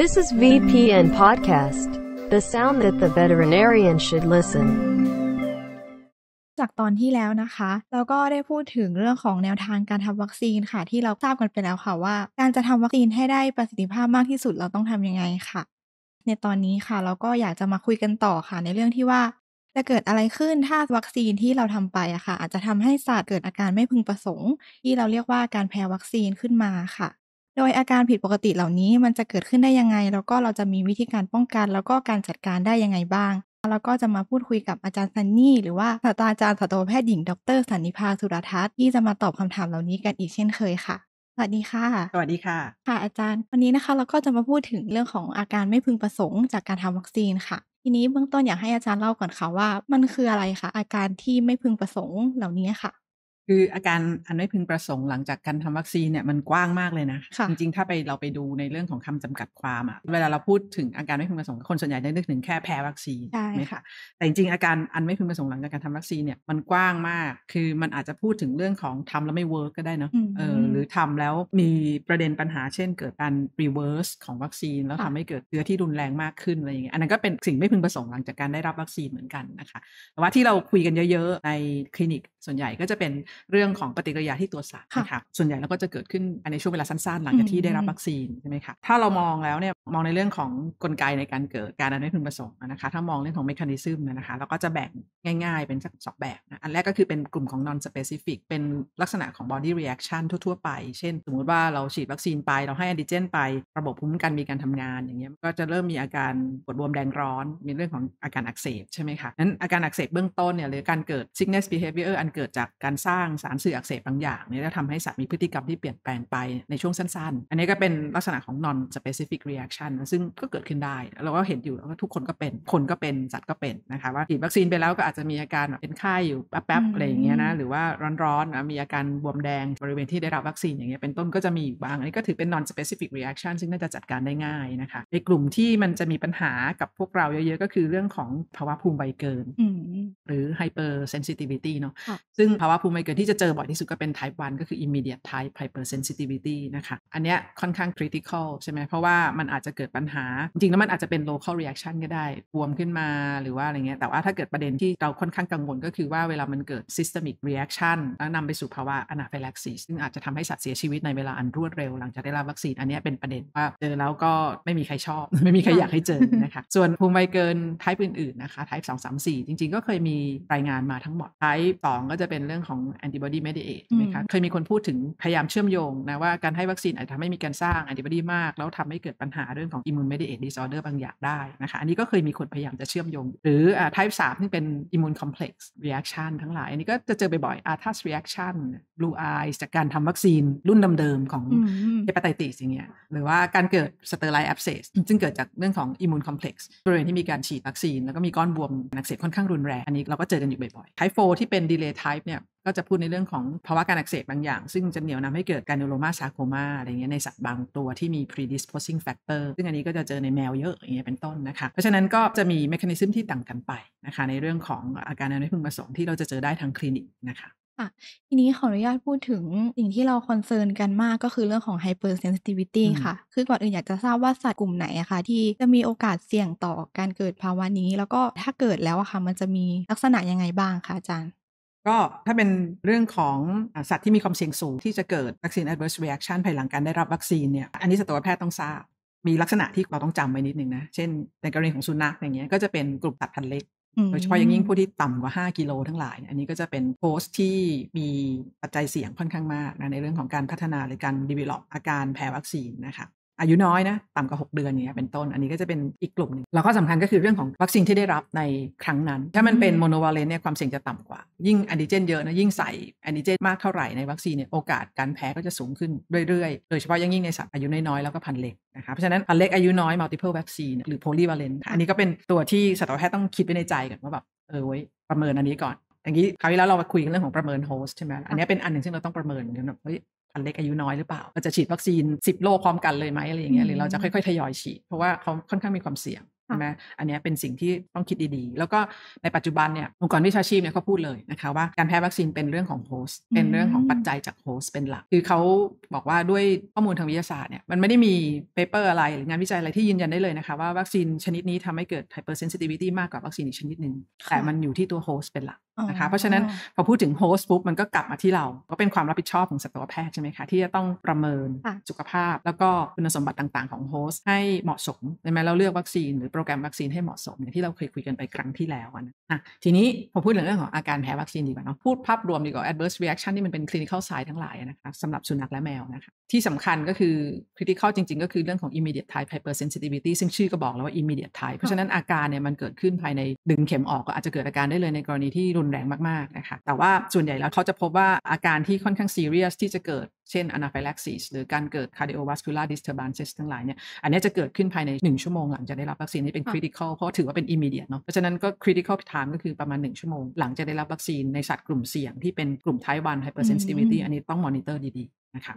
This is VPN Podcast the sound that the veterinarian should listen จากตอนที่แล้วนะคะ เราก็ได้พูดถึงเรื่องของแนวทางการทำวัคซีนค่ะ ที่เราทราบกันไปแล้วค่ะว่า การจะทำวัคซีนให้ได้ประสิทธิภาพมากที่สุดเราต้องทํำยังไงค่ะ ในตอนนี้ค่ะเราก็อยากจะมาคุยกันต่อค่ะในเรื่องที่ว่า จะเกิดอะไรขึ้นถ้าวัคซีนที่เราทำไปอะค่ะ อาจจะทำให้สัตว์เกิดอาการไม่พึงประสงค์ ที่เราเรียกว่าการแพ้วัคซีนขึ้นมาค่ะโดย อาการผิดปกติเหล่านี้มันจะเกิดขึ้นได้ยังไง แล้วก็เราจะมีวิธีการป้องกัน แล้วก็การจัดการได้ยังไงบ้างแล้วก็จะมาพูดคุยกับอาจารย์ซันนี่หรือว่าศาสตราจารย์สัตวแพทย์หญิงดรสันนิพาสุรทัศน์ ที่จะมาตอบคำถามเหล่านี้กันอีกเช่นเคยค่ะสวัสดีค่ะ สวัสดีค่ะค่ะ อาจารย์วันนี้นะคะเราก็จะมาพูดถึงเรื่องของอาการไม่พึงประสงค์ จากการทำวัคซีนค่ะ ทีนี้เบื้องต้นอยากให้อาจารย์เล่าก่อนค่ะว่า มันคืออะไรคะอาการที่ไม่พึงประสงค์เหล่านี้ค่ะคืออาการอันไม่พึงประสงค์หลังจากการทำวัคซีนเนี่ยมันกว้างมากเลยนะะจริงๆ ถ้าไปเราไปดูในเรื่องของคำจำกัดความอะเวลาเราพูดถึงอาการไม่พึงประสงค์คนส่วนใหญ่ได้นึกถึงแค่แพ้วัคซีนใช่ไหมคะ แต่จริงๆ อาการอันไม่พึงประสงค์หลังจากการทำวัคซีนเนี่ยมันกว้างมาก คือมันอาจจะพูดถึงเรื่องของทำแล้วไม่เวิร์กก็ได้นะเออหรือทำแล้วมีประเด็นปัญหาเช่น เกิดการรีเวิร์สของวัคซีน แล้วทำให้เกิดเชื้อที่รุนแรงมากขึ้นอะไรอย่างเงี้ย อันนั้นก็เป็นสิ่งไม่พึงประสงค์หลังจากการได้รับวัคซีนเหมือนกันนะคะแต่ว่าที่เราคุยกันเยอะๆ ในคลินิกส่วนใหญ่ ก็จะเป็นเรื่องของปฏิกิริยาที่ตัวสัตว์นะคะส่วนใหญ่แล้วก็จะเกิดขึ้นในช่วงเวลาสั้นๆ หลังจากที่ได้รับวัคซีนใช่ไหมคะถ้าเรามองแล้วเนี่ยมองในเรื่องของกลไกในการเกิดการอนุพันธ์ผสมนะคะถ้ามองเรื่องของเมคานิซึมนะคะเราก็จะแบ่งง่ายๆ เป็นสองแบบนะอันแรกก็คือเป็นกลุ่มของ non specific เป็นลักษณะของ body reaction ทั่วๆ ไป เช่น สมมุติว่าเราฉีดวัคซีนไป เราให้อนดิเจนไป ระบบภูมิคุ้มกันมีการทำงานอย่างเงี้ยก็จะเริ่มมีอาการปวดบวมแดงร้อน มีเรื่องของอาการอักเสบ ใช่ไหมคะนั้นอาการอักเสบเบื้องต้นเนี่ยหรือการเกิด sickness behavior อันเกิดจากการสร้างสารสื่ออักเสบบางอย่างเนี่ยจะทำให้สัตว์มีพฤติกรรมที่เปลี่ยนแปลงไปในช่วงสั้น ๆ อันนี้ก็เป็นลักษณะของ non specific reaction ซึ่งก็เกิดขึ้นได้ เราก็เห็นอยู่แล้วทุกคนก็เป็น คนก็เป็นสัตว์ก็เป็นนะคะว่าฉีดวัคซีนไปแล้วก็อาจจะมีอาการแบบเป็นไข้อยู่แป๊บๆอะไรอย่างเงี้ยนะ หรือว่าร้อนๆนะมีอาการบวมแดงบริเวณที่ได้รับวัคซีนอย่างเงี้ยเป็นต้นก็จะมีบาง อันนี้ก็ถือเป็น non specific reaction ซึ่งน่าจะจัดการได้ง่ายนะคะในกลุ่มที่มันจะมีปัญหากับพวกเราเยอะๆ ก็คือเรื่องของภาวะภูมิไบเกินหรือ hyper sensitivity เนาะซึ่งภาวะภูมิไบเกินที่จะเจอบ่อยที่สุดก็เป็น type 1ก็คือ immediate type hyper sensitivity นะคะอันเนี้ยค่อนข้าง critical ใช่ไหมเพราะว่ามันอาจจะเกิดปัญหาจริงแล้วมันอาจจะเป็น local reaction ก็ได้บวมขึ้นมา หรือว่าอะไรเงี้ยแต่ว่าถ้าเกิดประเด็นที่เราค่อนข้างกังวลก็คือว่าเวลามันเกิด systemic reaction แล้วนำไปสู่ภาวะ anaphylaxis ซึ่งอาจจะทำให้สัตว์เสียชีวิตในเวลาอันรวดเร็วหลังจากได้รับวัคซีน อันนี้เป็นประเด็นว่าเจอแล้วก็ไม่มีใครชอบไม่มีใครอยากให้เจอนะคะ ส่วนภูมิไวเกิน type อื่นๆนะคะ t y า e 2 3 4 จริงๆก็เคยมีรายงานมาทั้งหมด type 2ก็จะเป็นเรื่องของ antibody mediate ใช่ไหมคะเคยมีคนพูดถึงพยายามเชื่อมโยงนะว่าการให้วัคซีนอาจจะทำให้มีการสร้าง antibody มากแล้วทำให้เกิดปัญหาเรื่องของ immune mediated disorder บางอย่างได้นะคะอันนี้ก็เคยมีคนพยายามจะเชื่อมโยง หรือายสา3ซึ่งเป็นอิมูนคอมเพล็กซ์เรียกชันทั้งหลายอันนี้ก็จะเจอบ่อยๆอาร์ทัสเรียกชันบลูอายจากการทำวัคซีน รุ่นเดิมๆของเฮปาไตติสอย่างเงี้ยหรือว่าการเกิดสเตอร์ไลแอบเซสซึ่งเกิดจากเรื่องของอิมูนคอมเพล็กซ์บริเวณที่มีการฉีดวัคซีนแล้วก็มีก้อนบวมนักเสพค่อนข้างรุนแรงอันนี้เราก็เจอกันอยู่บ่อยๆไทโฟที่เป็นดีเลย์ไทป์เนี่ยก็จะพูดในเรื่องของภาวะการอักเสบบางอย่าง ซึ่งจะเหนี่ยวนำให้เกิดการโนโรมาซาโคมา อะไรเงี้ยในสัตว์บางตัวที่มี predisposing factor ซึ่งอันนี้ก็จะเจอในแมวเยอะอย่างเงี้ยเป็นต้นนะคะ เพราะฉะนั้นก็จะมี m e c า a n i s m ที่ต่างกันไปนะคะ ในเรื่องของอาการอันไม่พึงประสงค์ ที่เราจะเจอได้ทางคลินิกนะคะค่ะทีนี้ขออนุญาตพูดถึงสิ่งที่เราคอนเซิร์นกันมากก็คือเรื่องของไฮเปอร์เซนซิทิวิตี้ค่ะคือก่อนอื่นอยากจะทราบว่าสัตว์กลุ่มไหนคะที่จะมีโอกาสเสี่ยงต่อการเกิดภาวะนี้ แล้วก็ถ้าเกิดแล้วอะค่ะมันจะมีลักษณะยังไงบ้างคะอาจารย์ก็ถ้าเป็นเรื่องของสัตว์ที่มีความเสี่ยงสูงที่จะเกิดวัคซีน adverse reaction ภายหลังการได้รับวัคซีนเนี่ย อันนี้สัตวแพทย์ต้องทราบมีลักษณะที่เราต้องจำไว้นิดนึงนะ เช่นในกรณีของสุนัขอย่างเงี้ยก็จะเป็นกลุ่มตัดพันธุ์เล็กโดยเฉพาะย่งยิ่งผู้ที่ต่ำกว่า 5 กิโลทั้งหลาย อันนี้ก็จะเป็นโพสต์ที่มีปัจจัยเสี่ยงค่อนข้างมากนะในเรื่องของการพัฒนาหรือการ develop อาการแพ้วัคซีนนะคะอายุน้อยนะต่ำกว่า6เดือนเนี้ยเป็นต้นอันนี้ก็จะเป็นอีกกลุ่มหนึ่งแล้วก็สำคัญก็คือเรื่องของวัคซีนที่ได้รับในครั้งนั้น ถ้ามันเป็นโมโนวาเลนเนี่ยความเสี่ยงจะต่ำกว่า ยิ่งแอนติเจนเยอะนะยิ่งใส่แอนติเจนมากเท่าไหร่ในวัคซีนเนี่ยโอกาสการแพ้ก็จะสูงขึ้นเรื่อยๆ โดยเฉพาะยิ่งยิ่งในสัตว์อายุน้อยๆ แล้วก็พันเล็กนะคะเพราะฉะนั้นพันเล็กอายุน้อยมัลติเพล v a c c i n หรือโพลีวาเลนอันนี้ก็เป็นตัวที่สัตวแพทย์ต้องคิดไว้ในใจก่อนว่าแบบเออไว้ประเมินอันนี้ก่อนอย่างนี้คราวที่แล้วเราคุยกันเรื่องของประเมินโฮสใช่ไหมอันนี้เป็นอันหนึ่งซึ่งเราต้องประเมินเฮ้ยันเล็กอายุน้อยหรือเปล่าเราจะฉีดวัคซีน 10 โลพร้อมกันเลยไหมอะไรอย่างเงี้ยหรือเราจะค่อยๆทยอยฉีดเพราะว่าเขาค่อนข้างมีความเสี่ยงใช่ไหมอันนี้เป็นสิ่งที่ต้องคิดดีๆแล้วก็ในปัจจุบันเนี่ยองค์กรวิชาชีพเนี่ยเขาพูดเลยนะคะว่าการแพ้วัคซีนเป็นเรื่องของโฮสต์เป็นเรื่องของปัจจัยจากโฮสต์เป็นหลักคือเขาบอกว่าด้วยข้อมูลทางวิทยาศาสตร์เนี่ยมันไม่ได้มีเปเปอร์อะไรหรืองานวิจัยอะไรที่ยืนยันได้เลยนะคะว่าวัคซีนชนิดนี้ทำให้เกิดไฮเปอร์เซนซิทิวิตี้มากกว่าวัคซีนอีกชนิดหนึ่งแต่มันอยู่ที่ตัวโฮสต์เป็นหลักนะคะเพราะฉะนั้นพอพูดถึงโฮสต์ปุ๊บมันก็กลับมาที่เราก็เป็นความรับผิดชอบของสัตวแพทย์ใช่ไหมคะ ที่จะต้องประเมิน สุขภาพแล้วก็คุณสมบัติต่าง ๆของโฮสต์ให้เหมาะสมใช่ไหมเราเลือกวัคซีนหรือโปรแกรมวัคซีนให้เหมาะสมอย่างที่เราเคยคุยกันไปครั้งที่แล้วนะทีนี้พอพูดถึงเรื่องของอาการแพ้วัคซีนดีกว่าเนาะพูดภาพรวมดีกว่า adverse reaction ที่มันเป็น clinical sign ทั้งหลายนะคะสำหรับสุนัขและแมวนะคะที่สำคัญก็คือ critical จริงๆ ก็คือเรื่องของ immediate type hypersensitivity ซึ่งชื่อก็บอกแล้วว่า immediate type เพราะฉะนั้นอาการเนี่ยมันเกิดขึ้นภายในดึงเข็มออก ก็อาจจะเกิดอาการได้เลยในกรณีที่รุนแรงมากๆนะคะ แต่ว่าส่วนใหญ่แล้วเขาจะพบว่าอาการที่ค่อนข้างซีเรียสที่จะเกิดเช่น a n ฟ p h ล l กซิสหรือการเกิด cardiovascular disturbances ทั้งหลายเนี่ย อันนี้จะเกิดขึ้นภายใน 1 ชั่วโมงหลังจากได้รับวัคซีน นี่เป็น critical เพราะถือว่าเป็น immediate เนาะเพราะฉะนั้นก็ critical time ก็คือประมาณ 1 ชั่วโมงหลังจากได้รับวัคซีนในสัตว์กลุ่มเสี่ยงที่เป็นกลุ่ม type 1 hypersensitivity อันนี้ต้อง monitor ดีๆนะคะ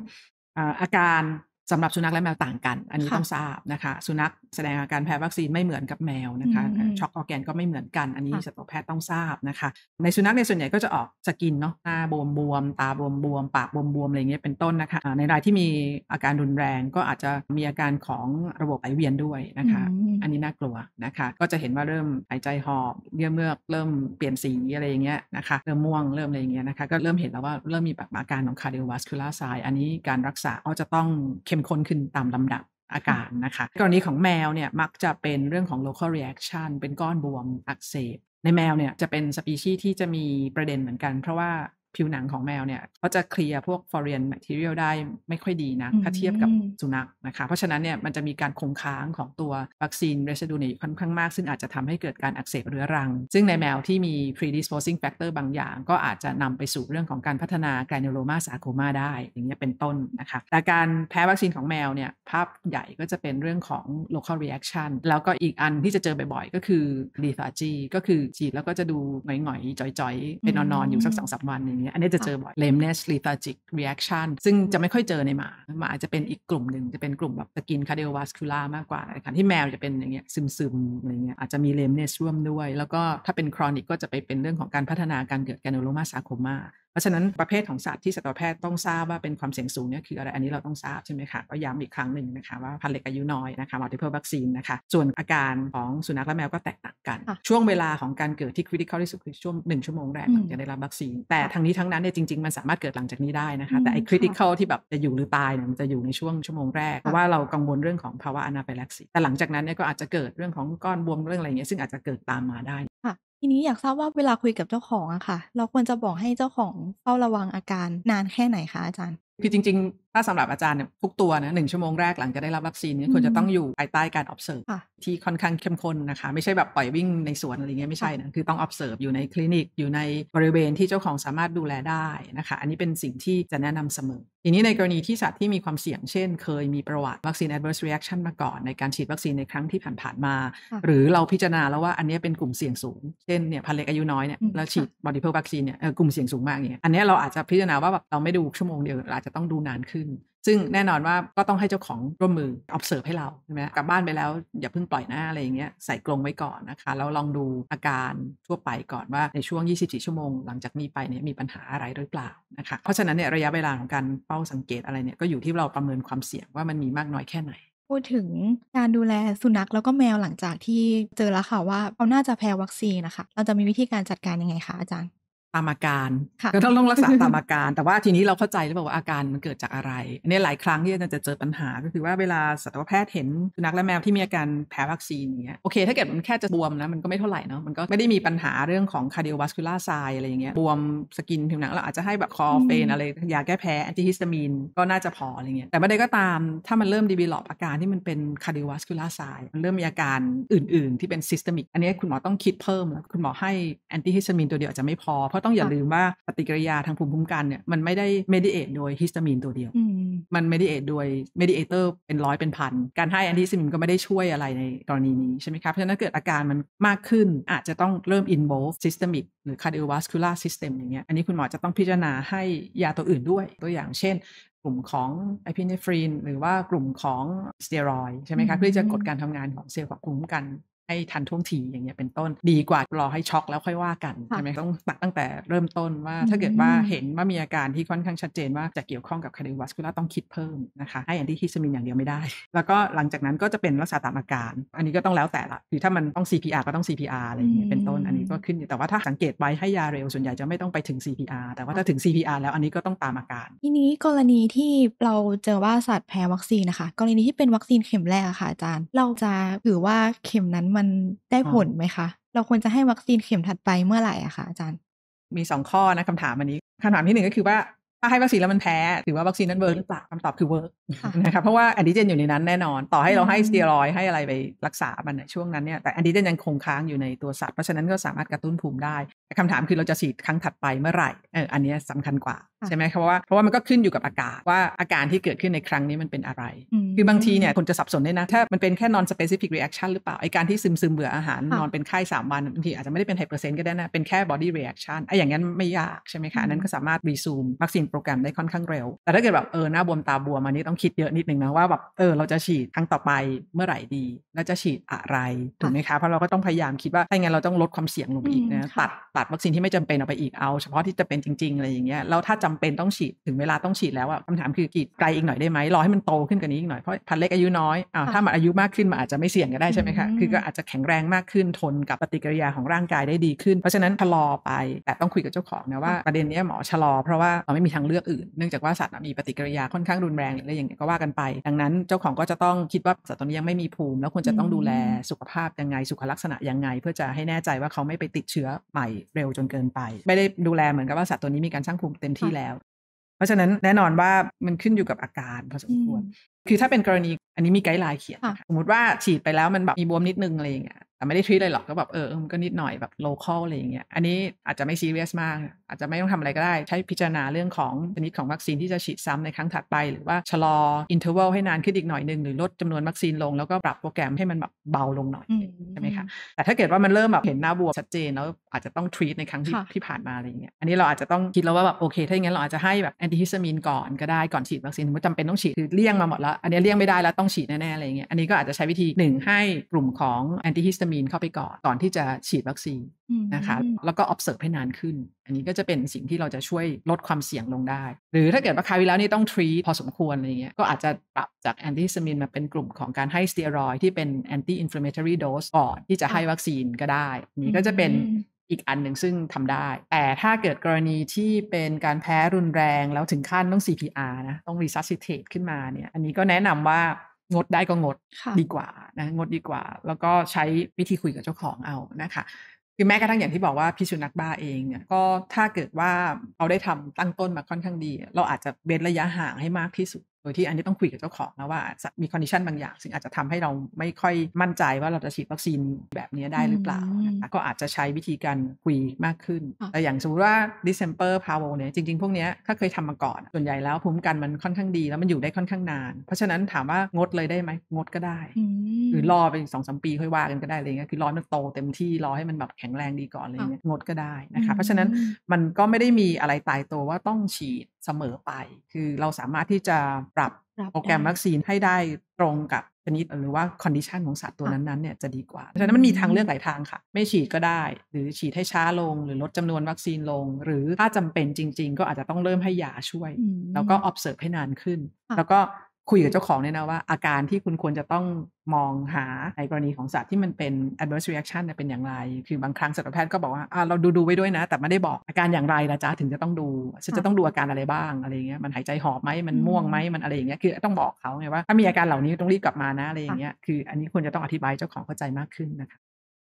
อาการสำหรับสุนัขและแมวต่างกัน อันนี้ต้องทราบ นะคะ สุนัขแสดงอาการแพ้วัคซีนไม่เหมือนกับแมวนะคะ ช็อกออแกนก็ไม่เหมือนกัน อันนี้สัตวแพทย์ต้องทราบนะคะ ในสุนัขในส่วนใหญ่ก็จะออกสกินเนาะหน้าบวมบวมตาบวมบวมปากบวมบวมอะไรเงี้ยเป็นต้นนะคะ ในรายที่มีอาการรุนแรงก็อาจจะมีอาการของระบบไหลเวียนด้วยนะคะ อันนี้น่ากลัวนะคะ ก็จะเห็นว่าเริ่มหายใจหอบเยื่อเมือกเริ่มเปลี่ยนสีอะไรเงี้ยนะคะเริ่มม่วงเริ่มอะไรเงี้ยนะคะก็เริ่มเห็นแล้วว่าเริ่มมีอาการของ cardiovascular sign อันนี้การรักษาก็จะต้องเข้็นคนขึ้นตามลำดับอาการนะคะ กรณีของแมวเนี่ย มักจะเป็นเรื่องของ local reaction เป็นก้อนบวมอักเสบ ในแมวเนี่ยจะเป็นสปีชีส์ที่จะมีประเด็นเหมือนกัน เพราะว่าผิวหนังของแมวเนี่ยเขาจะเคลียร์พวก foreign material ได้ไม่ค่อยดีนะถ้าเทียบกับสุนัขนะคะเพราะฉะนั้นเนี่ยมันจะมีการคงค้างของตัววัคซีนเรสดูนี่ค่อนข้างมากซึ่งอาจจะทำให้เกิดการอักเสบเรื้อรัง ซึ่งในแมวที่มี predisposing factor บางอย่าง ก็อาจจะนำไปสู่เรื่องของการพัฒนา g r ร n u l o m มาสา c o มาได้ อย่างเงี้ยเป็นต้นนะคะแต่การแพ้วัคซีนของแมวเนี่ยภาพใหญ่ก็จะเป็นเรื่องของ local reaction แล้วก็อีกอันที่จะเจอบ่อยๆก็คือ lethargy ก็คือฉีดแล้วก็จะดูหงอยๆจ่อยๆเป็นนอนๆอยู่สักสองสามวันนึงนี้อันนี้จะเจอบ่อย lameness lethargic reaction ซึ่งจะไม่ค่อยเจอในหมาหมาจะเป็นอีกกลุ่มหนึ่งจะเป็นกลุ่มแบบสกิน cardiovascular มากกว่าค่ะที่แมวจะเป็นอย่างเงี้ยซึมๆอะไรเงี้ยอาจจะมี lameness ร่วมด้วย แล้วก็ถ้าเป็น chronic ก็จะไปเป็นเรื่องของการพัฒนาการเกิดแ r นโนโลมาซาโคมาเพราะฉะนั้นประเภทของสัตว์ที่สัตวแพทย์ต้องทราบว่าเป็นความเสี่ยงสูงเนี่ยคืออะไรอันนี้เราต้องทราบใช่ไหมคะก็ย้ำอีกครั้งหนึ่งนะคะว่าพันเล็กอายุน้อยนะคะมัลติเพิลวัคซีนนะคะส่วนอาการของสุนัขและแมวก็แตกต่างันช่วงเวลาของการเกิดที่คริติคอลที่สุดคือช่วงหนึ่งชั่วโมงแรกจากได้รับวัคซีนแต่ทั้งนี้ทั้งนั้นเนี่ยจริงๆมันสามารถเกิดหลังจากนี้ได้นะคะ แต่ไอ้คริติคอลที่แบบจะอยู่หรือตายเนี่ยมันจะอยู่ในช่วงชั่วโมงแรกเพราะว่าเรากังวลเรื่องของภาวะอนาไฟล็กซีแต่หลังจากนั้นเนี่ยก็อาจจะเกิดเรื่องของก้อนบวมเรื่องอะไรเงี้ยซึ่งอาจจะเกิดตามมาได้ทีนี้อยากทราบว่าเวลาคุยกับเจ้าของอะค่ะเราควรจะบอกให้เจ้าของเฝ้าระวังอาการนานแค่ไหนคะอาจารย์คือจริงๆ ถ้าสำหรับอาจารย์เนี่ยทุกตัวนะหนึ่งชั่วโมงแรกหลังจะได้รับวัคซีนเนี่ยควรจะต้องอยู่ภายใต้การ observe ที่ค่อนข้างเข้มข้นนะคะ ไม่ใช่แบบปล่อยวิ่งในสวนอะไรเงี้ยไม่ใช่นะคือต้อง observe อยู่ในคลินิกอยู่ในบริเวณที่เจ้าของสามารถดูแลได้นะคะ อันนี้เป็นสิ่งที่จะแนะนำเสมอทีนี้ในกรณีที่สัตว์ที่มีความเสี่ยง เช่นเคยมีประวัติ วัคซีน adverse reaction มาก่อน ในการฉีดวัคซีนในครั้งที่ผ่านๆมา หรือเราพิจารณาแล้วว่าอันนี้เป็นกลุ่มเสี่ยงสูง เช่นเนี่ยพันเล็กอายุน้อยเนี่ยแล้วฉีดบอดีเพลวัคซีนเนี่ยกลุ่มเสี่ยงสูงมากเนี่ยอันนี้เราอาจจะพิจารณาว่าแบบเราไม่ดูชั่วโมงเดียวอาจจะต้องดูนานขึ้นซึ่งแน่นอนว่าก็ต้องให้เจ้าของร่วมมือ observe ให้เราใช่ไหมกลับบ้านไปแล้วอย่าเพิ่งปล่อยหน้าอะไรอย่างเงี้ยใส่กรงไว้ก่อนนะคะ แล้วลองดูอาการทั่วไปก่อนว่าในช่วง 24 ชั่วโมงหลังจากนี้ไปเนี่ยมีปัญหาอะไรหรือเปล่านะคะเพราะฉะนั้นเนี่ยระยะเวลาของการเฝ้าสังเกตอะไรเนี่ยก็อยู่ที่เราประเมินความเสี่ยงว่ามันมีมากน้อยแค่ไหน พูดถึงการดูแลสุนัขแล้วก็แมวหลังจากที่เจอแล้วค่ะ ว่าเขาน่าจะแพ้วัคซีนนะคะเราจะมีวิธีการจัดการยังไงคะอาจารย์ตามอาการ ก็ต้องต้องรักษาตามอาการ แต่ว่าทีนี้เราเข้าใจแล้วบอกว่าอาการมันเกิดจากอะไร อันนี้หลายครั้งที่จะเจอปัญหา ก็คือว่าเวลาสัตวแพทย์เห็น สุนัขและแมวที่มีอาการแพ้วัคซีนเนี้ยโอเค ถ้าเกิดมันแค่จะบวมนะ มันก็ไม่เท่าไหร่เนาะมันก็ไม่ได้มีปัญหาเรื่องของคาร์ดิโอวัสคูล่าไซอะไรอย่างเงี้ยบวมสกินผิวหนังเราอาจจะให้แบบคอเฟนอะไรยาแก้แพ้แอนติฮิสตามีนก็น่าจะพออะไรเงี้ยแต่ไม่ได้ก็ตามถ้ามันเริ่มดีบีลอปอาการที่มันเป็นคาร์ดิโอวัสคูล่าไซมันเริ่มมีอาการอื่น ๆ ที่เป็นซิสเตมิกอันนี้คุณหมอต้องคิดเพิ่มแล้วคุณหมอให้แอนติฮิสตามีนตัวเดียวอาจจะไม่พอเพราะราะต้องอย่าลืมว่าปฏิกิริยาทางภูมิคุ้มกันเนี่ยมันไม่ได้เมดิเอตโดยฮิสตามีนตัวเดียวมันเมดิเอตโดยเมดิเอเตอร์เป็นร้อย เป็นพันการให้ออนติซิสมินก็ไม่ได้ช่วยอะไรในกรณีนี้ ใช่ไหมครับเพราะฉะนั้นเกิดอาการมันมากขึ้น อาจจะต้องเริ่ม involve systemic หรือ cardiovascular system อย่างเงี้ยอันนี้คุณหมอจะต้องพิจารณาให้ยาตัวอื่นด้วย ตัวอย่างเช่นกลุ่มของไอพิเนฟรีนหรือว่ากลุ่มของสเตียรอยใช่ไหมคะเพื่อจะกดการทำงานของเซลล์ควบคุมกันให้ทันท่วงทีอย่างเงี้ยเป็นต้นดีกว่ารอให้ช็อกแล้วค่อยว่ากันใช่ไหมต้องตัดตั้งแต่เริ่มต้นว่า ถ้าเกิดว่าเห็นว่ามีอาการที่ค่อนข้างชัดเจน ว่าจะเกี่ยวข้องกับคาร์ดิวัสคุณต้องคิดเพิ่มนะคะ ให้แอนตี้ฮิสตามินอย่างเดียวไม่ได้ แล้วก็หลังจากนั้นก็จะเป็นรักษาตามอาการ อันนี้ก็ต้องแล้วแต่ละรือถ้ามันต้อง CPR ก็ต้อง CPR อะไรอย่างเงี้ยเป็นต้นอันนี้ก็ขึ้นแต่ว่าถ้าสังเกตไว้ให้ยาเร็วส่วนใหญ่จะไม่ต้องไปถึง CPR แต่ว่าถ้าถึง CPR แล้วอันนี้ก็ต้องตามอาการ ทีนี้กรณีที่เราเจอว่าสัตว์แพ้วัคซีนนะคะกรณีที่เป็นวัคซีนเข็มแรกอะค่ะอาจารย์ เราจะถือว่า เข็มนั้นมันได้ผลไหมคะ เราควรจะให้วัคซีนเข็มถัดไปเมื่อไหร่อะคะอาจารย์ มีสองข้อนะคำถามอันนี้ คำถามที่หนึ่งก็คือว่า ถ้าให้วัคซีนแล้วมันแพ้ถือว่าวัคซีนนั้นเวิร์กหรือเปล่าคำตอบคือเวิร์กนะครับเพราะว่าแอนติเจนอยู่ในนั้นแน่นอน ต่อให้เราให้สเตียรอยให้อะไรไปรักษา มันในช่วงนั้นเนี่ย แต่แอนติเจนยังคงค้างอยู่ในตัวสัตว์ เพราะฉะนั้นก็สามารถกระตุ้นภูมิได้แต่คำถามคือเราจะฉีดครั้งถัดไปเมื่อไหร่ เออ อันนี้สำคัญกว่าใช่ไหมครับว่าเพราะว่ามันก็ขึ้นอยู่กับอาการว่าอาการที่เกิดขึ้นในครั้งนี้มันเป็นอะไร คือบางทีเนี่ยคนจะสับสนได้นะ ถ้ามันเป็นแค่ non specific reaction หรือเปล่าไอการที่ซึมซึมเบื่ออาหาร นอนเป็นไข้สามวันบางทีอาจจะไม่ได้เป็นไฮเปอร์เซนต์ก็ได้นะ เป็นแค่ body reaction ไออย่างนั้นไม่ยากใช่ไหมคะนั้นก็สามารถ resume วัคซีนโปรแกรมได้ค่อนข้างเร็วแต่ถ้าเกิดแบบเออหน้าบวมตาบวมอันนี้ต้องคิดเยอะนิดนึงนะว่าแบบเออเราจะฉีดครั้งต่อไปเมื่อไหร่ดีแล้วจะฉีดอะไรถูกไหมคะเพราะเราก็ต้องพยายามคิดว่าถ้างั้นเราต้องลดความเสี่ยงลงอีกนะตัดตัดวัคซีนที่ไม่จำเป็นออกไปอีกเอาเฉพาะที่จะเป็นจริง ๆอะไรอย่างเงี้ยแล้วถ้าจจำเป็นต้องฉีดถึงเวลาต้องฉีดแล้วอะคำถามคือกีดไกลอีกหน่อยได้ไหมรอให้มันโตขึ้นกว่านี้อีกหน่อยเพราะพันเล็กอายุน้อยอ่าถ้ามันอายุมากขึ้นมันอาจจะไม่เสี่ยงก็ได้ใช่ไหมคะคือก็อาจจะแข็งแรงมากขึ้นทนกับปฏิกิริยาของร่างกายได้ดีขึ้นเพราะฉะนั้นชะลอไปแต่ต้องคุยกับเจ้าของนะว่าประเด็นนี้หมอชะลอ เพราะว่าเราไม่มีทางเลือกอื่นเนื่องจากว่าสัตว์มีปฏิกิริยาค่อนข้างรุนแรงหรืออะไรอย่างเงี้ยก็ว่ากันไป ดังนั้นเจ้าของก็จะต้องคิดว่าสัตว์ตัวนี้ยังไม่มีภูมิ แล้วควรจะต้องดูแลสุขภาพยังไง สุขลักษณะยังไงเพื่อจะให้แน่ใจว่าเขาไม่ไปติดเชื้อใหม่เร็วจนเกินไป ไม่ได้ดูแลเหมือนกับว่าสัตว์ตัวนี้มีการสร้างภูมิเต็มที่แล้วเพราะฉะนั้นแน่นอนว่ามันขึ้นอยู่กับอาการพอสมควร คือถ้าเป็นกรณีอันนี้มีไกด์ไลน์เขียน สมมติว่าฉีดไปแล้วมันแบบมีบวมนิดนึงอะไรอย่างเงี้ยแต่ไม่ได้ทรีเลยหรอก ก็แบบ เออมันก็นิดหน่อยแบบโลเคอลอะไรอย่างเงี้ยอันนี้อาจจะไม่ซีเรียสมาก อาจจะไม่ต้องทำอะไรก็ได้ ใช้พิจารณาเรื่องของชนิดของวัคซีนที่จะฉีดซ้ำในครั้งถัดไปหรือว่าชะลออินเทอร์วัลให้นานขึ้นอีกหน่อยหนึ่ง หรือลดจำนวนวัคซีนลง แล้วก็ปรับโปรแกรมให้มันแบบเบาลงหน่อย ใช่ไหมคะ แต่ถ้าเกิดว่ามันเริ่มแบบเห็นหน้าบวมชัดเจนแล้วอาจจะต้องทรีตในครั้งที่ที่ผ่านมาอะไรอย่างเงี้ยอันนี้เราอาจจะต้องคิดแล้วว่าแบบโอเคถ้าอย่างงั้นเราอาจจะให้แบบแอนติฮิสตามีนก่อนก็ได้ก่อนฉีดวัคซีนมันจำเป็นต้องฉีดคือเลี่ยงมาหมดแล้วอันนี้เลี่ยงไม่ได้แล้วต้องฉีดแน่ๆอะไรอย่างเงี้ยอันนี้ก็อาจจะใช้วิธีงให้กลุ่มของแอนติฮิสตามีนเข้าไปก่อนก่อนที่จะฉีดวัคซีนนะคะแล้วก็ observe ให้นานขึ้น อันนี้ก็จะเป็นสิ่งที่เราจะช่วยลดความเสี่ยงลงได้ หรือถ้าเกิดว่าคาวิแล้วนี่ต้อง treat พอสมควรอะไรเงี้ยก็อาจจะปรับจากแอนติฮิสตามินมาเป็นกลุ่มของการให้สเตียรอยที่เป็นแอตี้อินฟลามเมทอรี่โดสก่อนที่จะให้วัคซีนก็ได้นี่ก็จะเป็นอีกอันหนึ่งซึ่งทำได้ แต่ถ้าเกิดกรณีที่เป็นการแพ้รุนแรงแล้วถึงขั้นต้อง CPR นะต้อง resuscitate ขึ้นมาเนี่ยอันนี้ก็แนะนำว่างดได้ก็งดดีกว่านะงดดีกว่าแล้วก็ใช้วิธีคุยกับเจ้าของเอานะคะคือแม้กระทั่งอย่างที่บอกว่าพิชุนักบ้าเองเนี่ยก็ถ้าเกิดว่าเราได้ทำตั้งต้นมาค่อนข้างดี เราอาจจะเบนระยะห่างให้มากที่สุดโดยที่อันนี้ต้องคุยกับเจ้าของแล้วว่า มีคอนดิชันบางอย่าง ซึ่งอาจจะทำให้เราไม่ค่อยมั่นใจว่าเราจะฉีดวัคซีนแบบนี้ได้หรือเปล่านะก็อาจจะใช้วิธีการคุยมากขึ้น แต่อย่างสมมติว่า December p o w e r เนี่ย จริง ๆ พวกนี้ถ้าเคยทำมาก่อนส่วนใหญ่แล้วภูมิกันมันค่อนข้างดีแล้วมันอยู่ได้ค่อนข้างนาน เพราะฉะนั้นถามว่างดเลยได้ไหมงดก็ได้ หรือรอไปสองสมปีค่อยว่ากันก็ได้อะไรเงี้ยคือรอมันโตเต็มที่ รอให้มันแบบแข็งแรงดีก่อนอะไรเงี้ยงดก็ได้นะคะเพราะฉะนั้นมันก็ไม่ได้มีอะไรตายตัวว่าต้องฉีดเสมอไป คือเราสามารถที่จะปรับโปรแกรมวัคซีนให้ได้ตรงกับชนิดหรือว่าคอนดิชันของสัตว์ตัวนั้นๆเนี่ยจะดีกว่า เพราะฉะนั้นมันมีทางเลือกหลายทางค่ะ ไม่ฉีดก็ได้ หรือฉีดให้ช้าลง หรือลดจำนวนวัคซีนลง หรือถ้าจำเป็นจริง ๆ ก็อาจจะต้องเริ่มให้ยาช่วย แล้วก็ observe ให้นานขึ้นแล้วก็คุยกับเจ้าของเนี่ยนะว่าอาการที่คุณควรจะต้องมองหาในกรณีของสัตว์ที่มันเป็น adverse reaction เป็นอย่างไร คือบางครั้งสัตวแพทย์ก็บอกว่าเราดูดูไว้ด้วยนะ แต่ไม่ได้บอกอาการอย่างไรนะจ๊ะถึงจะต้องดูฉันจะต้องดูอาการอะไรบ้างอะไรเงี้ย มันหายใจหอบไหม มันม่วงไหมมันอะไรอย่างเงี้ย คือต้องบอกเขาไงว่าถ้ามีอาการเหล่านี้ต้องรีบกลับมานะอะไรเงี้ย คืออันนี้ควรจะต้องอธิบายเจ้าของเข้าใจมากขึ้นนะคะ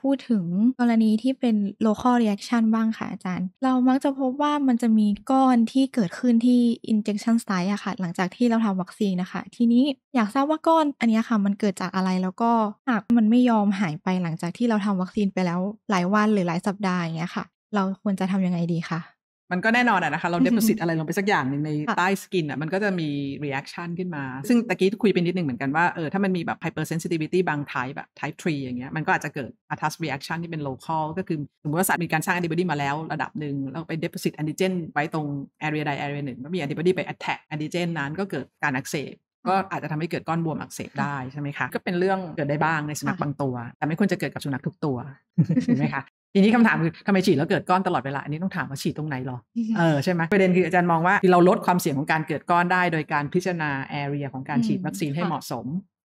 พูดถึงกรณีที่เป็น local reaction บ้างค่ะอาจารย์ เรามักจะพบว่ามันจะมีก้อนที่เกิดขึ้นที่ injection site อะค่ะ หลังจากที่เราทำวัคซีนนะคะ ทีนี้อยากทราบว่าก้อนอันนี้ค่ะ มันเกิดจากอะไรแล้วก็หากมันไม่ยอมหายไปหลังจากที่เราทำวัคซีนไปแล้ว หลายวันหรือหลายสัปดาห์อย่างเงี้ยค่ะ เราควรจะทำยังไงดีคะมันก็แน่นอนอะนะคะ เราเดบสิตอะไรลงไปสักอย่างหนึ่งในใต้สกินอะมันก็จะมีเรีแอคชั่นขึ้นมา ซึ่งตะกี้คุยไปนิดนึงเหมือนกันว่าเออถ้ามันมีแบบไฮเปอร์เซนซิติวิตี้บางไทป์แบบทป์ทรีอย่างเงี้ยมันก็อาจจะเกิดอั t a c เรีแอคชั่นที่เป็นโลเคอลก็คือสมมติว่าสัตว์มีการสร้างแอนติบอดีมาแล้วระดับหนึ่งเราไปเ e p o s ตแอนติเจนไว้ตรงแอเรียใดเรียหนึ่งก็มีแอนติบอดีไปอทแทกแอนติเจนนั้นก็เกิดการอักเสบก็อาจจะทำให้เกิดก้อนบวมอักเสบได้ใช่ไหมคะก็เป็นเรื่องเกิดได้บ้างในสุนัขบางตัว แต่ไม่ควรจะเกิดกับสุนัขทุกตัวใช่ไหมคะทีนี้คำถามคือทำไมฉีดแล้วเกิดก้อนตลอดเวลาอันนี้ต้องถามว่าฉีดตรงไหนหรอเออ ใช่ไหมประเด็นคืออาจารย์มองว่าเราลดความเสี่ยงของการเกิดก้อนได้ โดยการพิจารณาแอเรียของการฉีดวัคซีนให้เหมาะสม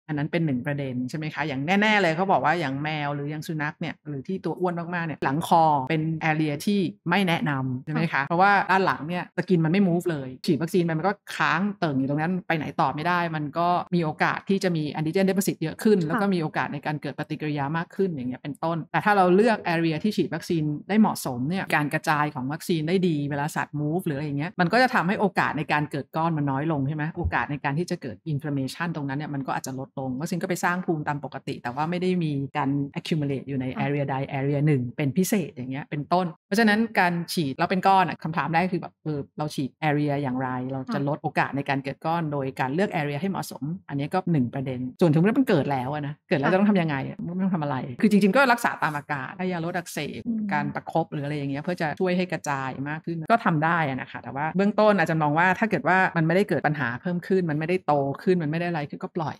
อันนั้นเป็นหนึ่งประเด็นใช่ไหมคะ อย่างแน่ๆเลยเขาบอกว่าอย่างแมวหรืออย่างสุนัขเนี่ยหรือที่ตัวอ้วนมากๆเนี่ยหลังคอเป็นแอเรียที่ไม่แนะนำใช่ไหมคะเพราะว่าด้านหลังเนี่ยสกินมันไม่ move เลย ฉีดวัคซีนไปมันก็ค้างเติ่งอยู่ตรงนั้นไปไหนต่อไม่ได้ มันก็มีโอกาสที่จะมีแอนติเจนได้ประสิทธิ์เยอะขึ้น แล้วก็มีโอกาสในการเกิดปฏิกิริยามากขึ้นอย่างเงี้ยเป็นต้น แต่ถ้าเราเลือกแอเรียที่ฉีดวัคซีนได้เหมาะสมเนี่ยการกระจายของวัคซีนได้ดีเวลาสัตว์ move หรืออะไรเงี้ยมันก็จะทำให้โอกาสในการเกิดก้อนมันน้อยลงใช่ไหมโอกาสในการที่จะเกิดอินฟลามชันตรงนั้นเนี่ยมันก็อาจจะลดงัคซีงก็ไปสร้างภูมิตามปกติ แต่ว่าไม่ได้มีการ accumulate อยู่ใน area ใด area หนึ่งเป็นพิเศษอย่างเงี้ยเป็นต้น เพราะฉะนั้นการฉีดเราเป็นก้อนคำถามได้คือแบบเออเราฉีด area อย่างไร เราจะลดโอกาสในการเกิดก้อนโดยการเลือก area ให้เหมาะสม อันนี้ก็หนึ่งประเด็น ส่วนถึงเมื่อมันเกิดแล้วนะ เกิดแล้วจะต้องทำยังไง ไม่ต้องทำอะไร คือจริง ๆก็รักษาตามอากาศให้ยาลดอักเสบการประครบหรืออะไรอย่างเงี้ยเพื่อจะช่วยให้กระจายมากขึ้นก็ทำได้นะคะแต่ว่าเบื้องต้นอาจจะมองว่าถ้าเกิดว่ามันไม่ได้เกิดปัญหาเพิ่มขึ้น มันไม่ได้โตขึ้นมันไม่ได้อะไรขึ้นก็ปล่อย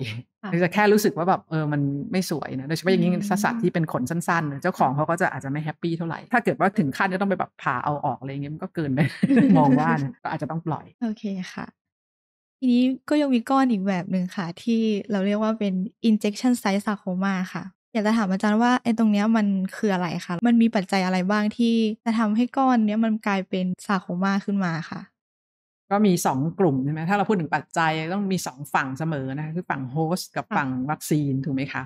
หรือจะแค่รู้สึกว่าแบบเออมันไม่สวยนะ โดยเฉพาะอย่างยิ่งสัตว์ที่เป็นขนสั้นๆ เจ้าของเขาก็จะอาจจะไม่แฮปปี้เท่าไหร่ ถ้าเกิดว่าถึงขั้นจะต้องไปแบบผ่าเอาออกอะไรเงี้ยมันก็เกินไปมองว่านะก็อาจจะต้องปล่อย โอเคค่ะ ทีนี้ก็ยังมีก้อนอีกแบบหนึ่งค่ะ ที่เราเรียกว่าเป็น injection site sarcoma ค่ะ อยากจะถามอาจารย์ว่าไอ้ตรงเนี้ยมันคืออะไรคะ มันมีปัจจัยอะไรบ้างที่จะทำให้ก้อนเนี้ยมันกลายเป็นซาโคมาขึ้นมาคะ่ะก็มีสองกลุ่มใช่ไหมถ้าเราพูดถึงปัจจัยต้องมีสองฝั่งเสมอนะคะคือฝั่งโฮสต์กับฝั่งวัคซีนถูกไหมคะ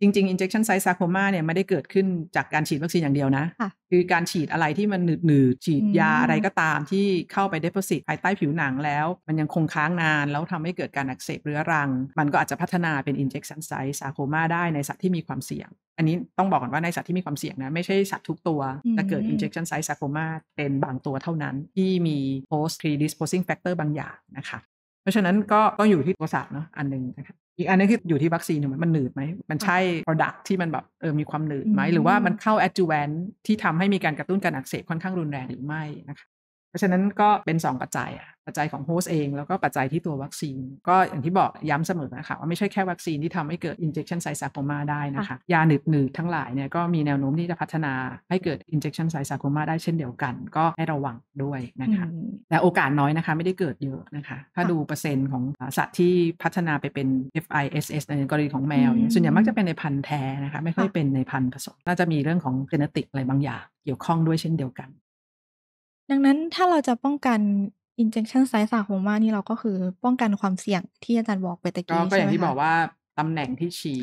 จริงๆ injection site sarcoma เนี่ยไม่ได้เกิดขึ้นจากการฉีดวัคซีนอย่างเดียวนะ คือการฉีดอะไรที่มันหนืดๆฉีดยาอะไรก็ตามที่เข้าไป deposit ภายใต้ผิวหนังแล้ว มันยังคงค้างนานแล้วทำให้เกิดการอักเสบเรื้อรัง มันก็อาจจะพัฒนาเป็น injection site sarcoma ได้ในสัตว์ที่มีความเสี่ยง อันนี้ต้องบอกก่อนว่าในสัตว์ที่มีความเสี่ยงนะ ไม่ใช่สัตว์ทุกตัวจะเกิด injection site sarcoma เป็นบางตัวเท่านั้น ที่มี post predisposing factor บางอย่างนะคะ เพราะฉะนั้นก็องอยู่ที่ตัวสัตว์เนาะอันนึงนะคะอีกอันนึงคืออยู่ที่วัคซีนอยูมันหนืดไหม มันใช่ product ที่มันแบบเออมีความหนืดไหมหรือว่ามันเข้า adjuvant ที่ทำให้มีการกระตุ้นการอักเสบค่อนข้างรุนแรงหรือไม่นะคะเพราะฉะนั้นก็เป็น 2 ปัจจัยปัจจัยของโฮสต์เอง แล้วก็ปัจจัยที่ตัววัคซีน ก็อย่างที่บอกย้ำเสมอนะคะว่าไม่ใช่แค่วัคซีนที่ทำให้เกิดอินเจคชันไซซาโคมาได้นะคะยาหนึบหนืดทั้งหลายเนี่ยก็มีแนวโน้มที่จะพัฒนาให้เกิดอินเจคชันไซซาโคมาได้เช่นเดียวกัน ก็ให้ระวังด้วยนะคะแต่โอกาสน้อยนะคะไม่ได้เกิดเยอะนะคะถ้าดูเปอร์เซ็นต์ของสัตว์ที่พัฒนาไปเป็น FISS ในกรณีของแมว ส่วนใหญ่มักจะเป็นในพันธุ์แท้นะคะไม่ค่อยเป็นในพันธุ์ผสมน่าจะมีเรื่องของ genetic อะไรบางอย่างเกี่ยวข้องด้วยเช่นเดียวกันดังนั้นถ้าเราจะป้องกัน injection s i z e sarcoma นี่เราก็คือ ป้องกันความเสี่ยงที่อาจารย์บอกไปตะกี้ใช่ไหมก็อย่างที่บอกว่าตำแหน่งที่ฉีด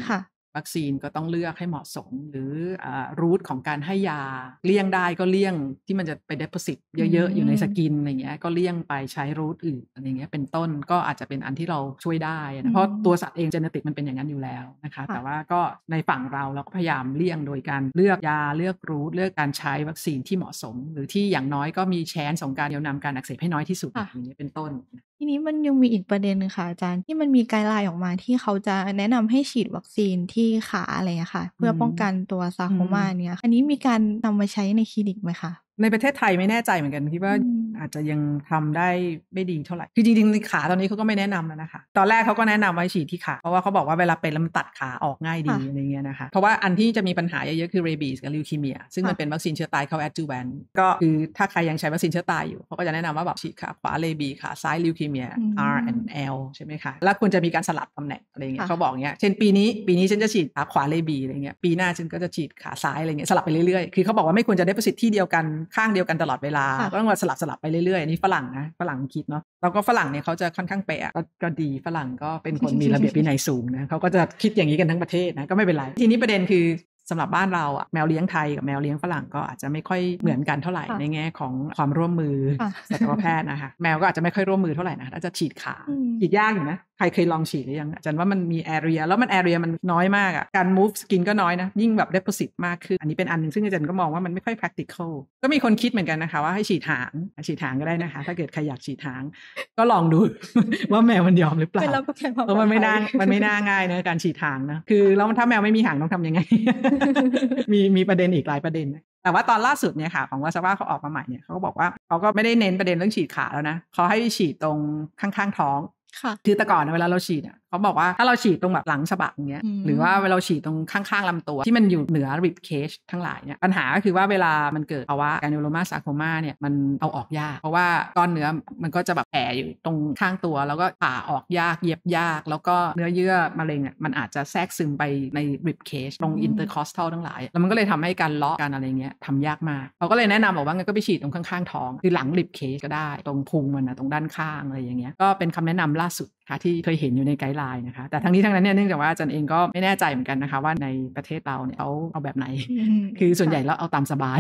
วัคซีนก็ต้องเลือกให้เหมาะสมหรือรูทของการให้ยาเลี่ยงได้ก็เลี่ยงที่มันจะไปเดปอสิตเยอะๆอยู่ในสกินอะไรเงี้ยก็เลี่ยงไปใช้รูทอื่นอะไรเงี้ยเป็นต้นก็อาจจะเป็นอันที่เราช่วยได้นะเพราะตัวสัตว์เองเจเนติกมันเป็นอย่างนั้นอยู่แล้วนะคะ แต่ว่าก็ในฝั่งเราเราก็พยายามเลี่ยงโดยการเลือกยาเลือกรูทเลือกการใช้วัคซีนที่เหมาะสม หรือที่อย่างน้อยก็มีแชนสองการเดียวนำการอักเสบให้น้อยที่สุดอย่างี้ยเป็นต้นทีนี้มันยังมีอีกประเด็นนึงค่ะอาจารย์ที่มันมีไกด์ไลน์ออกมาที่เขาจะแนะนำให้ฉีดวัคซีนที่ขาอะไรค่ะ เพื่อป้องกันตัวซาโคมาเนี่ย อันนี้มีการนำมาใช้ในคลินิกไหมคะในประเทศไทยไม่แน่ใจเหมือนกัน คิดว่าอาจจะยังทำได้ไม่ดีเท่าไหร่ คือจริงๆขาตอนนี้เขาก็ไม่แนะนำแล้วนะคะ ตอนแรกเขาก็แนะนำไว้ฉีดที่ขา เพราะว่าเขาบอกว่าเวลาเป็นแล้วมันตัดขาออกง่ายดีอะไรเงี้ยนะคะเพราะว่าอันที่จะมีปัญหาเยอะๆคือเรบีสกับลิวคีเมีย ซึ่งมันเป็นวัคซีนเชื้อตายเข้าแอดจูแวนก็คือถ้าใครยังใช้วัคซีนเชื้อตายอยู่เขาก็จะแนะนำว่าแบบฉีดขาขวาเรบีขาซ้ายลิวคีเมีย R and L ใช่ไหมคะแล้วควรจะมีการสลับตำแหน่งอะไรเงี้ยเขาบอกเงี้ยเช่น ปีนี้ปีนี้ฉันจะฉีดขาขวาเรบีอะไรเงี้ยปีหน้าฉันก็จะฉีดขาซ้ายอะไรเงี้ยสลับไปเรื่อยๆคือเขาบอกว่าไม่ควรจะได้ประสิทธิ์ที่เดียวกันข้างเดียวกันตลอดเวลาต้องมาสลับสลับไปเรื่อยๆนี่ฝรั่งนะฝรั่งคิดเนาะแล้วก็ฝรั่งเนี่ยเขาจะค่อนข้างเป๊ะก็ดีฝรั่งก็เป็นคนมีระเบียบวินัยสูงนะเขาก็จะคิดอย่างนี้กันทั้งประเทศนะก็ไม่เป็นไรทีนี้ประเด็นคือสำหรับบ้านเราอะแมวเลี้ยงไทยกับแมวเลี้ยงฝรั่งก็อาจจะไม่ค่อยเหมือนกันเท่าไหร่ในแง่ของความร่วมมือสัตวแพทย์นะคะแมวก็อาจจะไม่ค่อยร่วมมือเท่าไหร่นะอาจจะฉีดขาฉีดยากอยู่นะใครเคยลองฉีดหรือยังอาจารย์ว่ามันมีแอเรียแล้วมันแอเรียมันน้อยมากอะ่ะการ move skin ก็น้อยนะ ยิ่งแบบ deposit มากขึ้นอันนี้เป็นอันนึงซึ่งอาจารย์ก็มองว่ามันไม่ค่อย practical ก็มีคนคิดเหมือนกันนะคะ ว่าให้ฉีดหางฉีดหางก็ได้นะคะ ถ้าเกิดใครอยากฉีดหาง ก็ลองดูว่าแมวมันยอมหรือเปล่าเพราะมันไม่น่ามันไม่น่าง่ายนะการฉีดหางนะคือแล้วถ้าแมวไม่มีหางต้องทํำยังไง มีมีประเด็นอีกหลายประเด็น แต่ว่าตอนล่าสุดเนี่ยค่ะ ของวาซาว่าเขาออกมาใหม่เนี่ยเขาก็บอกว่าเขาก็ไม่ได้เน้นประเด็นเรื่องฉีดขาแล้วนะเขาให้ฉีดตรงข้างๆท้องค่ะคือแต่ก่อนเวลาเราฉีดอ่ะเขาบอกว่าถ้าเราฉีดตรงแบบหลังฉบักเนี้ยหรือว่าเวลาฉีดตรงข้างๆลำตัว ที่มันอยู่เหนือริบเคชทั้งหลายเนี่ยปัญหาก็คือว่าเวลามันเกิดภาวะการนิโรมาซาโคมาเนี่ยมันเอาออกยากเพราะว่าก้อนเนื้อมันก็จะแบบแผลอยู่ตรงข้างตัว แล้วก็ผ่าออกยากเย็บยาก แล้วก็เนื้อเยื่อมะเร็งอ่ะมันอาจจะแทรกซึมไปในริบเคชตรงอินเตอร์คอสทัลทั้งหลาย แล้วมันก็เลยทำให้การเลาะการอะไรเงี้ยทำยากมากเขาก็เลยแนะนำบอกว่างั้นก็ไปฉีดตรงข้างๆท้อง คือหลังริบเคชก็ได้ตรงพุงมันนะตรงด้านข้างอะไรอย่างเงี้ยก็เป็นคำแนะนำล่าสุดค่ะที่เคยเห็นอยู่ในไกดลายนะคะแต่ทั้งนี้ทั้งนั้นเนี่ยเนื่องจากว่าอาจารย์เองก็ไม่แน่ใจเหมือนกันนะคะว่าในประเทศเราเนี่ยเอาเอาแบบไหน คือส่วนใหญ่แล้วเอาตามสบาย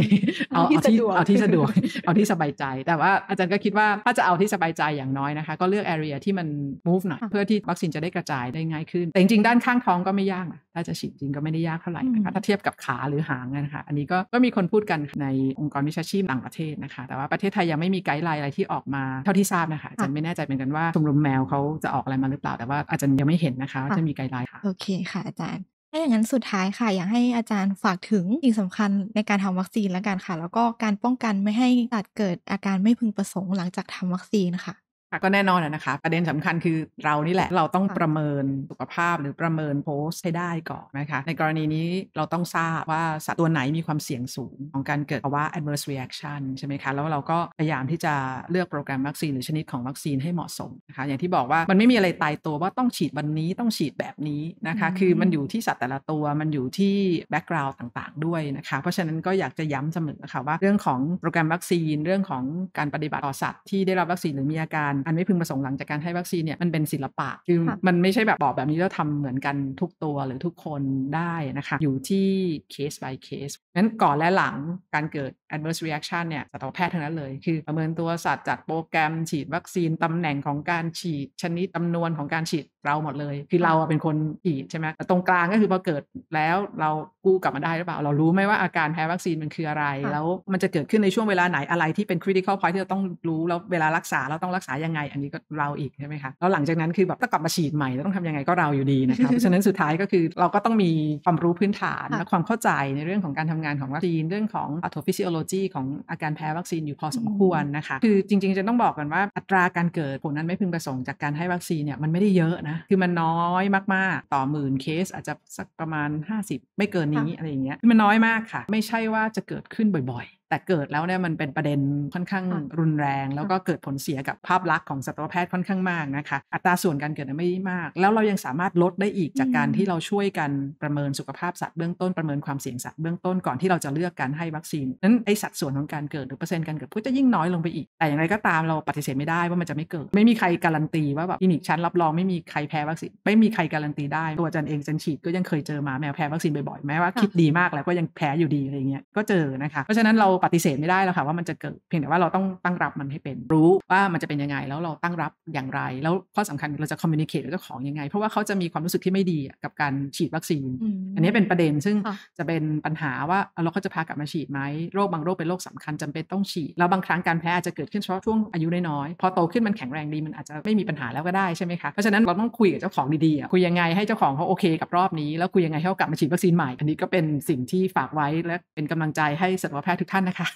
เอาเอาที่เอาที่สะดวกเอาที่สบายใจ แต่ว่าอาจารย์ก็คิดว่าถ้าจะเอาที่สบายใจอย่างน้อยนะคะก็เลือก area ที่มัน move หน่อย เพื่อที่วัคซีนจะได้กระจายได้ง่ายขึ้น แต่จริงๆด้านข้างท้องก็ไม่ยากนะถ้าจะฉีดจริงก็ไม่ได้ยากเท่าไหร่นะคะถ้าเทียบกับขาหรือหางนะคะอันนี้ก็ก็มีคนพูดกันในองค์กรวิชาชีพต่างประเทศนะคะ แต่ว่าประเทศไทยยังไม่มีไกด์ไลน์อะไรที่ออกมาเท่าที่ทราบนะคะอาจารย์ไม่แน่ใจเหมือนกันว่าชมรมแมวเขาจะออกอะไรมาหรือเปล่า แต่ว่าอาจารย์ยังไม่เห็นนะคะ จะมีไกด์ไลน์ค่ะโอเคค่ะ อาจารย์ถ้าอย่างนั้นสุดท้ายค่ะอยากให้อาจารย์ฝากถึงสิ่งสำคัญในการทำวัคซีนแล้วกันค่ะ แล้วก็การป้องกันไม่ให้ัเกิดอาการไม่พึงประสงค์หลังจากทำวัคซีนค่ะก็แน่นอนนะคะประเด็นสำคัญคือเรานี่แหละเราต้องประเมินสุขภาพหรือประเมินโพสให้ได้ก่อนนะคะ ในกรณีนี้เราต้องทราบว่าสัตว์ตัวไหนมีความเสี่ยงสูงของการเกิดภาวะ adverse reaction ใช่ไหมคะ แล้วเราก็พยายามที่จะเลือกโปรแกรมวัคซีนหรือชนิดของวัคซีนให้เหมาะสมนะคะ อย่างที่บอกว่ามันไม่มีอะไรตายตัวว่าต้องฉีดวันนี้ต้องฉีดแบบนี้นะคะคือมันอยู่ที่สัตว์แต่ละตัวมันอยู่ที่ background ต่าง ๆด้วยนะคะ เพราะฉะนั้นก็อยากจะย้ำเสมอค่ะว่าเรื่องของโปรแกรมวัคซีนเรื่องของการปฏิบัติต่อสัตว์ที่ได้รับวัคซีนหรือมีอาการอันไม่พึงประสงค์หลังจากการให้วัคซีนเนี่ย มันเป็นศิลปะ คือมันไม่ใช่แบบบอกแบบนี้แล้วทำเหมือนกันทุกตัวหรือทุกคนได้นะคะ อยู่ที่เคส by เคสนั้นก่อนและหลังการเกิด adverse reaction เนี่ยสัตวแพทย์ทั้งนั้นเลย คือประเมินตัวสัตว์จัดโปรแกรมฉีดวัคซีนตำแหน่งของการฉีดชนิดจำนวนของการฉีดเราหมดเลยคือเราเป็นคนฉีดใช่ไหมแต่ตรงกลางก็คือพอเกิดแล้วเรากู้กลับมาได้หรือเปล่าเรารู้ไหมว่าอาการแพ้วัคซีนมันคืออะไร แล้วมันจะเกิดขึ้นในช่วงเวลาไหนอะไรที่เป็น critical point ที่เราต้องรู้ แล้วเวลารักษาเราต้องรักษายังไง อันนี้ก็เราอีกใช่ไหมคะแล้วหลังจากนั้นคือแบบถ้ากลับมาฉีดใหม่ต้องทำยังไงก็เราอยู่ดีนะคเพราะฉะนั้นสุดท้ายก็คือเราก็ต้องมีความรู้พื้นฐานและความเข้าใจในเรื่องของการทำงานของวัคซีนเรื่องของอั t โ o p h y s i o l o g y ของอาการแพ้วัคซีนอยู่พอสมควรนะคะ คือจริง ๆจะต้องบอกกันว่าอัตราการเกิดผลนั้นไม่พึงประสงค์จากการให้วัคซีนเนี่ยมันไม่ได้เยอะนะคือมันน้อยมากๆ ต่อหมื่นเคสอาจจะสักประมาณ 50 ไม่เกินนี้อะไรอย่างเงี้ย คือมันน้อยมากค่ะ ไม่ใช่ว่าจะเกิดขึ้นบ่อยแต่เกิดแล้วเนี่ยมันเป็นประเด็นค่อนข้างรุนแรง แล้วก็เกิดผลเสียกับภาพลักษณ์ของสัตวแพทย์ค่อนข้างมากนะคะ อัตราส่วนการเกิดไม่มาก แล้วเรายังสามารถลดได้อีกจากการที่เราช่วยกันประเมินสุขภาพ สัตว์เบื้องต้นประเมินความเสี่ยงสัตว์เบื้องต้นก่อนที่เราจะเลือกการให้วัคซีนนั้นไอสัดส่วนของการเกิดหรือเปอร์เซ็นต์การเกิดก็จะยิ่งน้อยลงไปอีกแต่อย่างไรก็ตามเราปฏิเสธไม่ได้ว่ามันจะไม่เกิด ไม่มีใครการันตีว่าแบบคลินิกชั้นรับรองไม่มีใครแพ้วัคซีนไม่มีใครการันตีได้ตัวจันเองจันฉีดก็ยังเคยเจอมาแมวแพ้วัคซีนบ่อยๆแม้ว่าคิดดีมากแล้วก็ยังแพ้อยู่ดีอะไรเงี้ยก็เจอนะคะเพราะฉะนั้นเราปฏิเสธไม่ได้แล้วค่ะว่ามันจะเกิดเพียงแต่ว่าเราต้องตั้งรับมันให้เป็นรู้ว่ามันจะเป็นยังไงแล้วเราตั้งรับอย่างไรแล้วข้อสำคัญเราจะคอมมิวนิเคชกับเจ้าของยังไงเพราะว่าเขาจะมีความรู้สึกที่ไม่ดีกับการฉีดวัคซีน อันนี้เป็นประเด็นซึ่งจะเป็นปัญหาว่าเราเขาจะพากลับมาฉีดไหมโรคบางโรคเป็นโรคสำคัญจำเป็นต้องฉีดแล้วบางครั้งการแพ้อาจจะเกิดขึ้นเฉพาะช่วงอายุน้อยๆพอโตขึ้นมันแข็งแรงดีมันอาจจะไม่มีปัญหาแล้วก็ได้ใช่ไหมคะเพราะฉะนั้นเราต้องคุยกับเจ้าของดีๆคุยยังไงให้เจ้าของเขาโอเคกับรอบนี้แล้วคุยยังไงให้เขากลับมาฉีดวัคซีนใหม่อันนี้ก็เป็นสิ่งที่ฝากไว้และเป็นกำลังใจให้สัตวแพทย์ทุกท่านนะคะ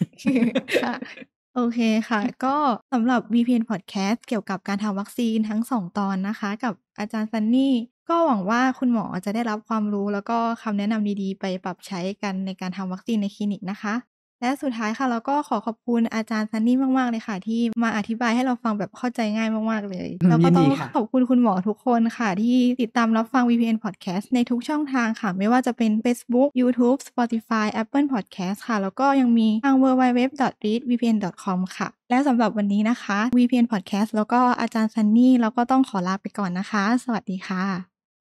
โอเคค่ะ ก็สำหรับ VPN Podcast เกี่ยวกับการทำวัคซีนทั้งสองตอนนะคะ กับอาจารย์ซันนี่ก็หวังว่าคุณหมอจะได้รับความรู้ แล้วก็คำแนะนำดี ๆ ไปปรับใช้กันในการทำวัคซีนในคลินิกนะคะและสุดท้ายค่ะเราก็ขอขอบคุณอาจารย์ซันนี่มาก ๆ เลยค่ะ ที่มาอธิบายให้เราฟังแบบเข้าใจง่ายมาก ๆ เลย แล้วก็ต้องขอบคุณคุณหมอทุกคนค่ะ ที่ติดตามรับฟัง VPN Podcast ในทุกช่องทางค่ะ ไม่ว่าจะเป็น Facebook YouTube Spotify Apple Podcast ค่ะ แล้วก็ยังมีทาง www.readvpn.com ค่ะ และสำหรับวันนี้นะคะ VPN Podcast แล้วก็อาจารย์ซันนี่เราก็ต้องขอลาไปก่อนนะคะ สวัสดีค่ะ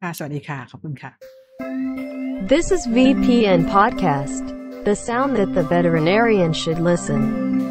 ค่ะสวัสดีค่ะ ขอบคุณค่ะ This is VPN Podcast the sound that the veterinarian should listen.